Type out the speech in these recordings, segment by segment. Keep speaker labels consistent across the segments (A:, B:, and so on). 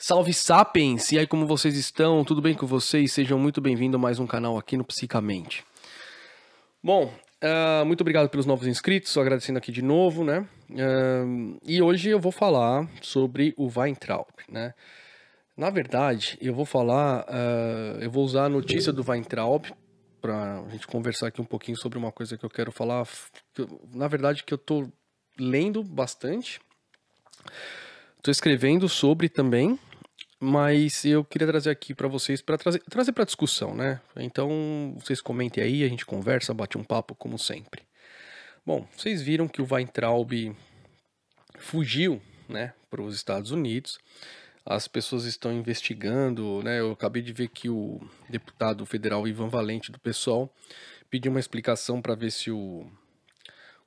A: Salve Sapiens! E aí, como vocês estão? Tudo bem com vocês? Sejam muito bem-vindos a mais um canal aqui no Psicamente. Bom, uh, muito obrigado pelos novos inscritos, agradecendo aqui de novo, né? Uh, e hoje eu vou falar sobre o Weintraub, né? Na verdade, eu vou falar, uh, eu vou usar a notícia do Weintraub para a gente conversar aqui um pouquinho sobre uma coisa que eu quero falar, que eu, na verdade que eu tô lendo bastante, tô escrevendo sobre também, mas eu queria trazer aqui para vocês para trazer trazer para discussão, né? Então vocês comentem aí, a gente conversa, bate um papo como sempre. Bom, vocês viram que o Weintraub fugiu, né, para os Estados Unidos. As pessoas estão investigando, né? Eu acabei de ver que o deputado federal Ivan Valente do PSOL pediu uma explicação para ver se o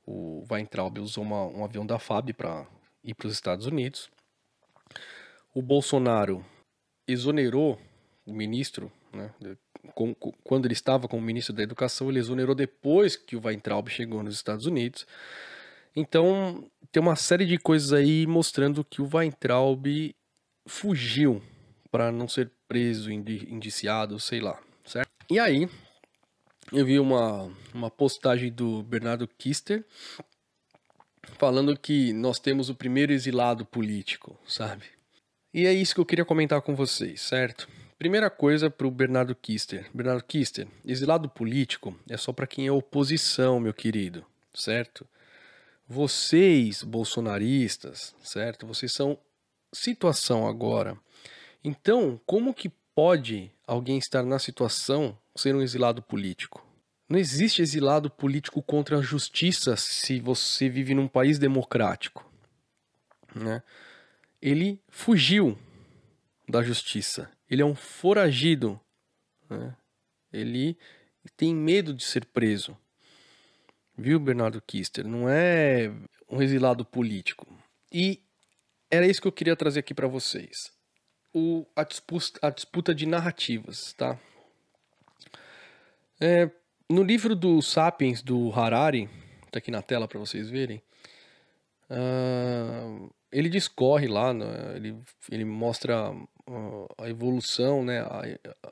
A: o Weintraub usou uma, um avião da FAB para ir para os Estados Unidos o Bolsonaro exonerou o ministro, né, com, com, quando ele estava como ministro da Educação, ele exonerou depois que o Weintraub chegou nos Estados Unidos. Então, tem uma série de coisas aí mostrando que o Weintraub fugiu para não ser preso, indiciado, sei lá, certo? E aí, eu vi uma, uma postagem do Bernardo Kister falando que nós temos o primeiro exilado político, sabe? E é isso que eu queria comentar com vocês, certo? Primeira coisa para o Bernardo Kister. Bernardo Kister, exilado político é só para quem é oposição, meu querido, certo? Vocês, bolsonaristas, certo? Vocês são situação agora. Então, como que pode alguém estar na situação ser um exilado político? Não existe exilado político contra a justiça se você vive num país democrático, né? ele fugiu da justiça. Ele é um foragido. Né? Ele tem medo de ser preso. Viu, Bernardo Kister? Não é um exilado político. E era isso que eu queria trazer aqui para vocês. O, a, disputa, a disputa de narrativas, tá? É, no livro do Sapiens, do Harari, tá aqui na tela para vocês verem, uh, ele discorre lá, né? ele, ele mostra ah, a evolução, né, a,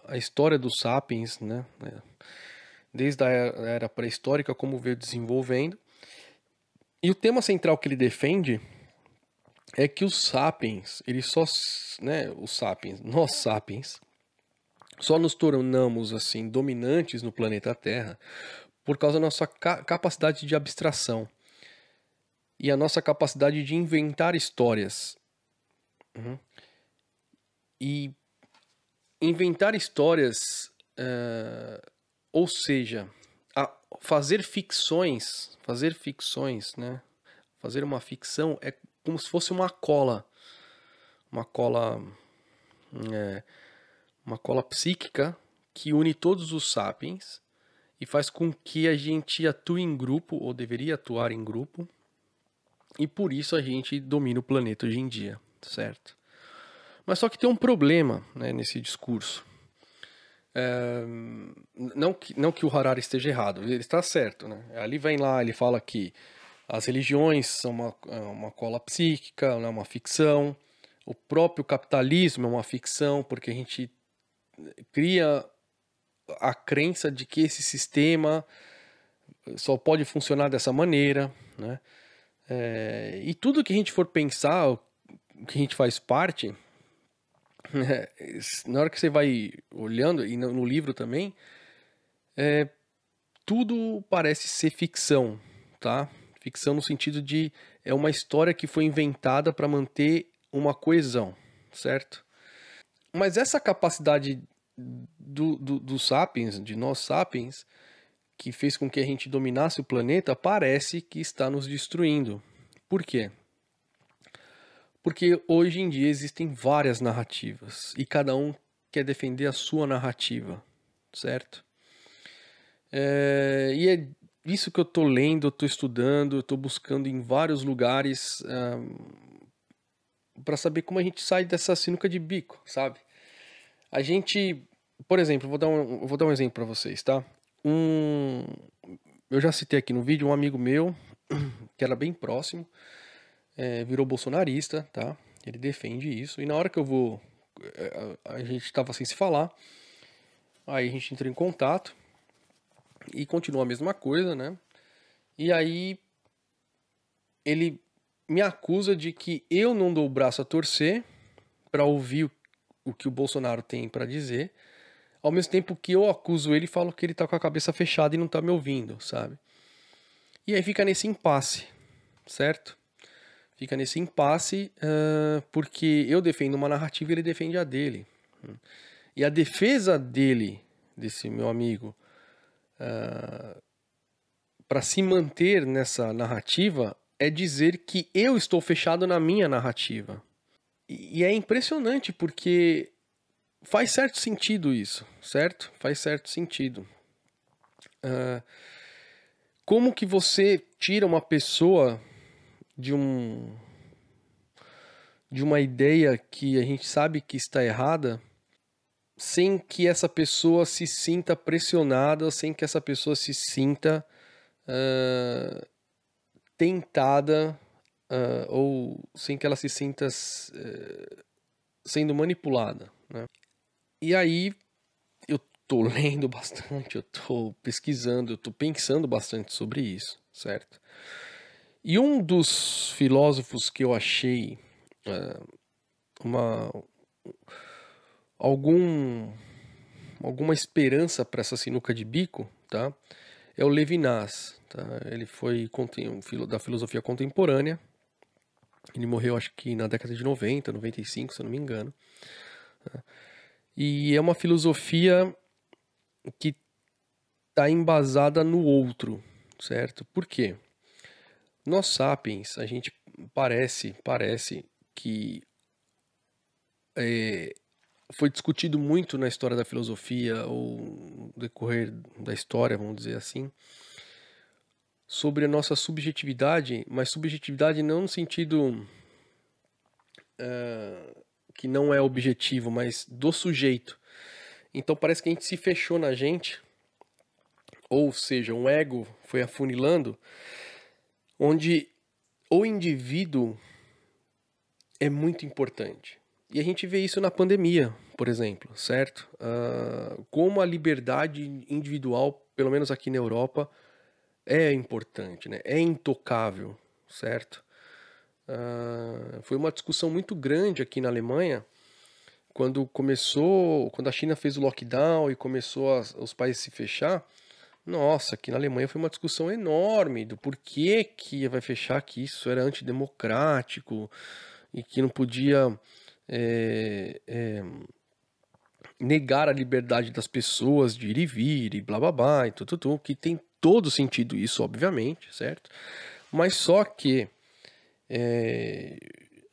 A: a história dos sapiens, né, né, desde a era pré-histórica, como veio desenvolvendo. E o tema central que ele defende é que os sapiens, eles só, né, os sapiens, nós sapiens, só nos tornamos assim dominantes no planeta Terra por causa da nossa capacidade de abstração e a nossa capacidade de inventar histórias. Uhum. E inventar histórias, uh, ou seja, fazer ficções, fazer ficções, né? Fazer uma ficção é como se fosse uma cola, uma cola, é, uma cola psíquica que une todos os sapiens e faz com que a gente atue em grupo ou deveria atuar em grupo e por isso a gente domina o planeta hoje em dia, certo? Mas só que tem um problema né, nesse discurso. É, não, que, não que o Harari esteja errado, ele está certo. Né? Ali vem lá, ele fala que as religiões são uma, é uma cola psíquica, é uma ficção. O próprio capitalismo é uma ficção, porque a gente cria a crença de que esse sistema só pode funcionar dessa maneira, né? É, e tudo que a gente for pensar, o que a gente faz parte, é, na hora que você vai olhando, e no, livro também, é, tudo parece ser ficção, tá? Ficção no sentido de é uma história que foi inventada para manter uma coesão, certo? Mas essa capacidade dos do, do sapiens, de nós sapiens, que fez com que a gente dominasse o planeta parece que está nos destruindo. Por quê? Porque hoje em dia existem várias narrativas e cada um quer defender a sua narrativa, certo? É, e é isso que eu estou lendo, eu estou estudando, eu estou buscando em vários lugares para saber como a gente sai dessa sinuca de bico, sabe? A gente, por exemplo, vou dar um, vou dar um exemplo para vocês, tá? um. Eu já citei aqui no vídeo um amigo meu, que era bem próximo, é, virou bolsonarista, tá? Ele defende isso. E na hora que eu vou. É, a, gente tava sem se falar. Aí a gente entrou em contato. E continua a mesma coisa, né? E aí. Ele me acusa de que eu não dou o braço a torcer para ouvir o, o que o Bolsonaro tem para dizer ao mesmo tempo que eu acuso ele e falo que ele tá com a cabeça fechada e não tá me ouvindo, sabe? E aí fica nesse impasse, certo? Fica nesse impasse uh, porque eu defendo uma narrativa e ele defende a dele. E a defesa dele, desse meu amigo, uh, para se manter nessa narrativa, é dizer que eu estou fechado na minha narrativa. E, e é impressionante porque faz certo sentido isso, certo? Faz certo sentido. Uh, como que você tira uma pessoa de um de uma ideia que a gente sabe que está errada, sem que essa pessoa se sinta pressionada, sem que essa pessoa se sinta uh, tentada uh, ou sem que ela se sinta eh, sendo manipulada. Né? E aí eu tô lendo bastante, eu tô pesquisando, eu tô pensando bastante sobre isso, certo? E um dos filósofos que eu achei uh, uma algum alguma esperança para essa sinuca de bico, tá? É o Levinas, tá? Ele foi um da filosofia contemporânea. Ele morreu acho que na década de 90, 95, se eu não me engano. Tá? E é uma filosofia que está embasada no outro, certo? Por quê? Nós sapiens, a gente parece, parece que é, foi discutido muito na história da filosofia ou no decorrer da história, vamos dizer assim, sobre a nossa subjetividade, mas subjetividade não no sentido uh, que não é objetivo, mas do sujeito. Então parece que a gente se fechou na gente, ou seja, um ego foi afunilando, onde o indivíduo é muito importante. E a gente vê isso na pandemia, por exemplo, certo? Uh, como a liberdade individual, pelo menos aqui na Europa, é importante, né? é intocável, certo? Ah, foi uma discussão muito grande aqui na Alemanha quando começou, quando a China fez o lockdown e começou os países se fechar. Nossa, aqui na Alemanha foi uma discussão enorme do porquê que vai fechar, que isso era antidemocrático e que não podia é, é, negar a liberdade das pessoas de ir e vir e blá blá blá e tudo, tudo, que tem todo sentido isso, obviamente, certo? Mas só que é,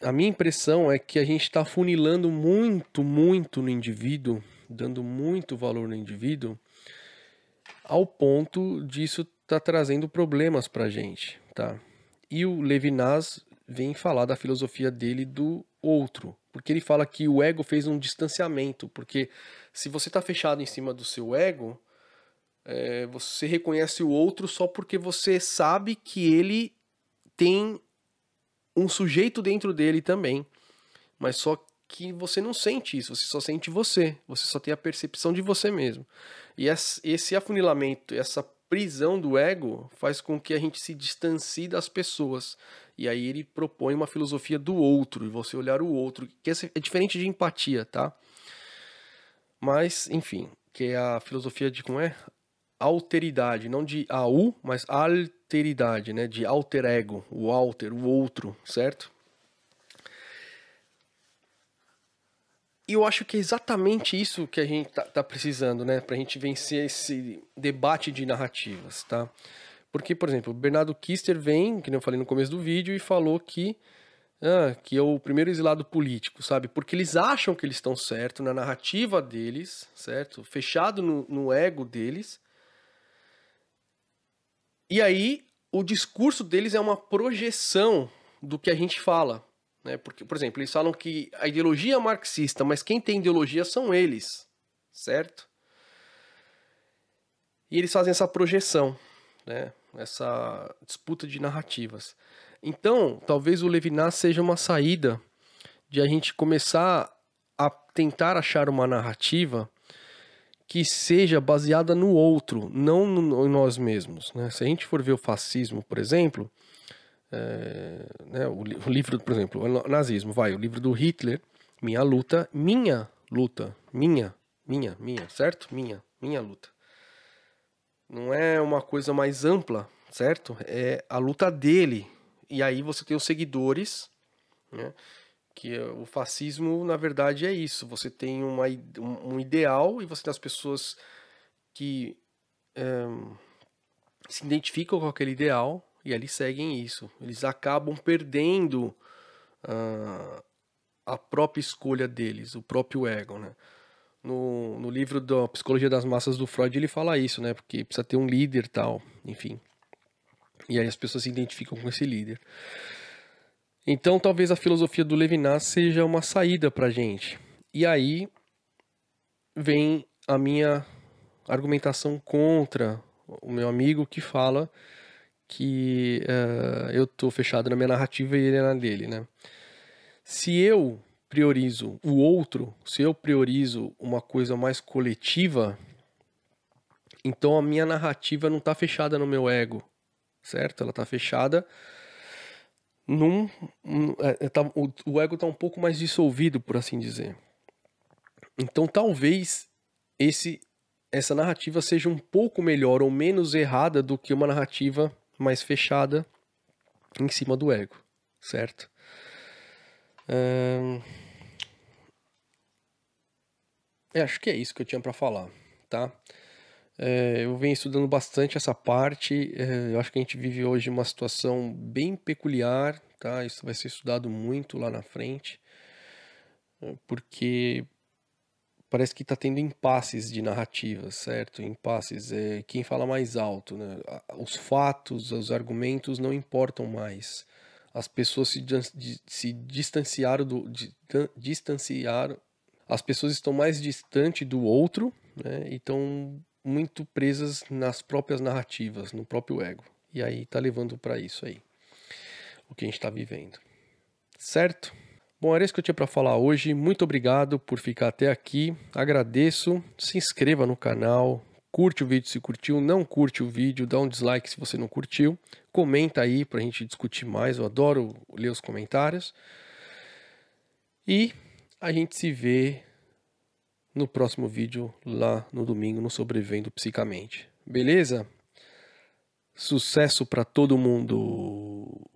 A: a minha impressão é que a gente está funilando muito, muito no indivíduo, dando muito valor no indivíduo, ao ponto disso tá trazendo problemas para a gente, tá? E o Levinas vem falar da filosofia dele do outro, porque ele fala que o ego fez um distanciamento, porque se você está fechado em cima do seu ego, é, você reconhece o outro só porque você sabe que ele tem um sujeito dentro dele também. Mas só que você não sente isso, você só sente você, você só tem a percepção de você mesmo. E esse afunilamento, essa prisão do ego faz com que a gente se distancie das pessoas. E aí ele propõe uma filosofia do outro, e você olhar o outro, que é diferente de empatia, tá? Mas, enfim, que é a filosofia de como é? Alteridade, não de AU, mas al alteridade, né? De alter ego, o alter, o outro, certo? E eu acho que é exatamente isso que a gente tá, tá precisando, né? Pra gente vencer esse debate de narrativas, tá? Porque, por exemplo, o Bernardo Kister vem, que eu falei no começo do vídeo, e falou que ah, que é o primeiro exilado político, sabe? Porque eles acham que eles estão certo na narrativa deles, certo? Fechado no, no ego deles, e aí, o discurso deles é uma projeção do que a gente fala. Né? Porque, por exemplo, eles falam que a ideologia é marxista, mas quem tem ideologia são eles, certo? E eles fazem essa projeção, né? essa disputa de narrativas. Então, talvez o Levinas seja uma saída de a gente começar a tentar achar uma narrativa que seja baseada no outro, não em nós mesmos. Né? Se a gente for ver o fascismo, por exemplo, é, né, o, o, livro, por exemplo, o nazismo, vai, o livro do Hitler, Minha Luta, Minha Luta, Minha, Minha, Minha, certo? Minha, Minha Luta. Não é uma coisa mais ampla, certo? É a luta dele. E aí você tem os seguidores, né? que é, o fascismo, na verdade, é isso. Você tem uma, um ideal e você tem as pessoas que é, se identificam com aquele ideal e ali seguem isso. Eles acabam perdendo uh, a própria escolha deles, o próprio ego, né? No, no livro da Psicologia das Massas do Freud ele fala isso, né? Porque precisa ter um líder tal, enfim. E aí as pessoas se identificam com esse líder. Então, talvez a filosofia do Levinas seja uma saída para a gente. E aí vem a minha argumentação contra o meu amigo que fala que uh, eu estou fechado na minha narrativa e ele é na dele, né? Se eu priorizo o outro, se eu priorizo uma coisa mais coletiva, então a minha narrativa não está fechada no meu ego, certo? Ela está fechada num, é, é, tá, o, o ego está um pouco mais dissolvido, por assim dizer. Então talvez esse essa narrativa seja um pouco melhor ou menos errada do que uma narrativa mais fechada em cima do ego, certo? É, acho que é isso que eu tinha para falar, tá? É, eu venho estudando bastante essa parte. É, eu acho que a gente vive hoje uma situação bem peculiar, tá? Isso vai ser estudado muito lá na frente, é, porque parece que está tendo impasses de narrativas, certo? Impasses é quem fala mais alto, né? Os fatos, os argumentos não importam mais. As pessoas se, se distanciaram do distanciaram. As pessoas estão mais distante do outro, né? Então muito presas nas próprias narrativas, no próprio ego. E aí tá levando para isso aí, o que a gente está vivendo. Certo? Bom, era isso que eu tinha para falar hoje. Muito obrigado por ficar até aqui. Agradeço. Se inscreva no canal, curte o vídeo se curtiu, não curte o vídeo, dá um dislike se você não curtiu. Comenta aí para a gente discutir mais. Eu adoro ler os comentários. E a gente se vê no próximo vídeo lá no domingo no Sobrevivendo Psicamente. Beleza? Sucesso para todo mundo!